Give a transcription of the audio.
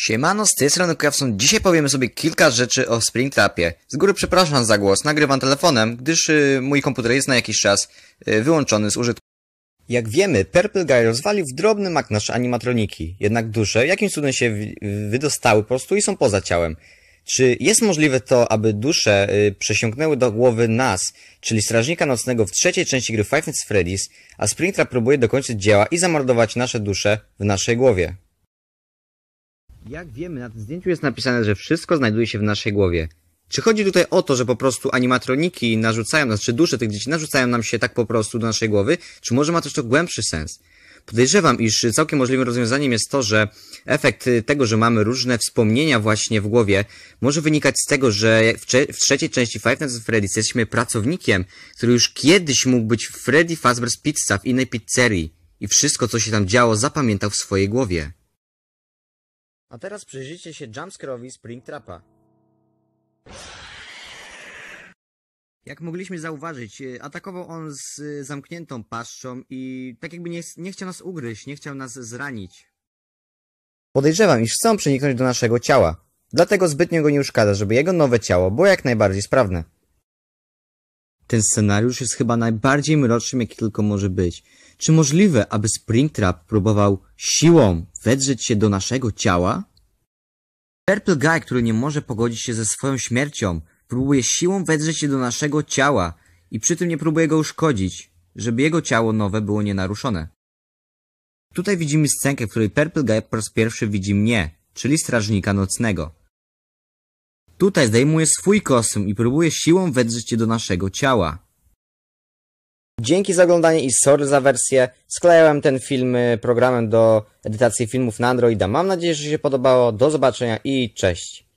Siemano, z tej strony Krawson. Dzisiaj powiemy sobie kilka rzeczy o Springtrapie. Z góry przepraszam za głos, nagrywam telefonem, gdyż y, mój komputer jest na jakiś czas yy, wyłączony z użytku. Jak wiemy, Purple Guy rozwalił w drobny mak nasze animatroniki, jednak dusze jakimś cudem się wydostały po prostu i są poza ciałem. Czy jest możliwe to, aby dusze y, przesiąknęły do głowy nas, czyli Strażnika Nocnego w trzeciej części gry Five Nights Freddy's, a Springtrap próbuje dokończyć dzieła i zamordować nasze dusze w naszej głowie? Jak wiemy, na tym zdjęciu jest napisane, że wszystko znajduje się w naszej głowie. Czy chodzi tutaj o to, że po prostu animatroniki narzucają nas, czy dusze tych dzieci narzucają nam się tak po prostu do naszej głowy, czy może ma też to głębszy sens? Podejrzewam, iż całkiem możliwym rozwiązaniem jest to, że efekt tego, że mamy różne wspomnienia właśnie w głowie, może wynikać z tego, że w, trzeciej części Five Nights at Freddy's jesteśmy pracownikiem, który już kiedyś mógł być Freddy Fazbear's Pizza w innej pizzerii i wszystko, co się tam działo, zapamiętał w swojej głowie. A teraz przyjrzyjcie się jumpscare'owi Springtrapa. Jak mogliśmy zauważyć, e, atakował on z e, zamkniętą paszczą i tak jakby nie, nie chciał nas ugryźć, nie chciał nas zranić. Podejrzewam, iż chcą przeniknąć do naszego ciała. Dlatego zbytnio go nie uszkadza, żeby jego nowe ciało było jak najbardziej sprawne. Ten scenariusz jest chyba najbardziej mrocznym, jaki tylko może być. Czy możliwe, aby Springtrap próbował siłą wedrzeć się do naszego ciała? Purple Guy, który nie może pogodzić się ze swoją śmiercią, próbuje siłą wedrzeć się do naszego ciała i przy tym nie próbuje go uszkodzić, żeby jego ciało nowe było nienaruszone. Tutaj widzimy scenkę, w której Purple Guy po raz pierwszy widzi mnie, czyli strażnika nocnego. Tutaj zdejmuje swój kosm i próbuje siłą wedrzeć się do naszego ciała. Dzięki za oglądanie i sorry za wersję. Sklejałem ten film y, programem do edytacji filmów na Androida. Mam nadzieję, że się podobało. Do zobaczenia i cześć.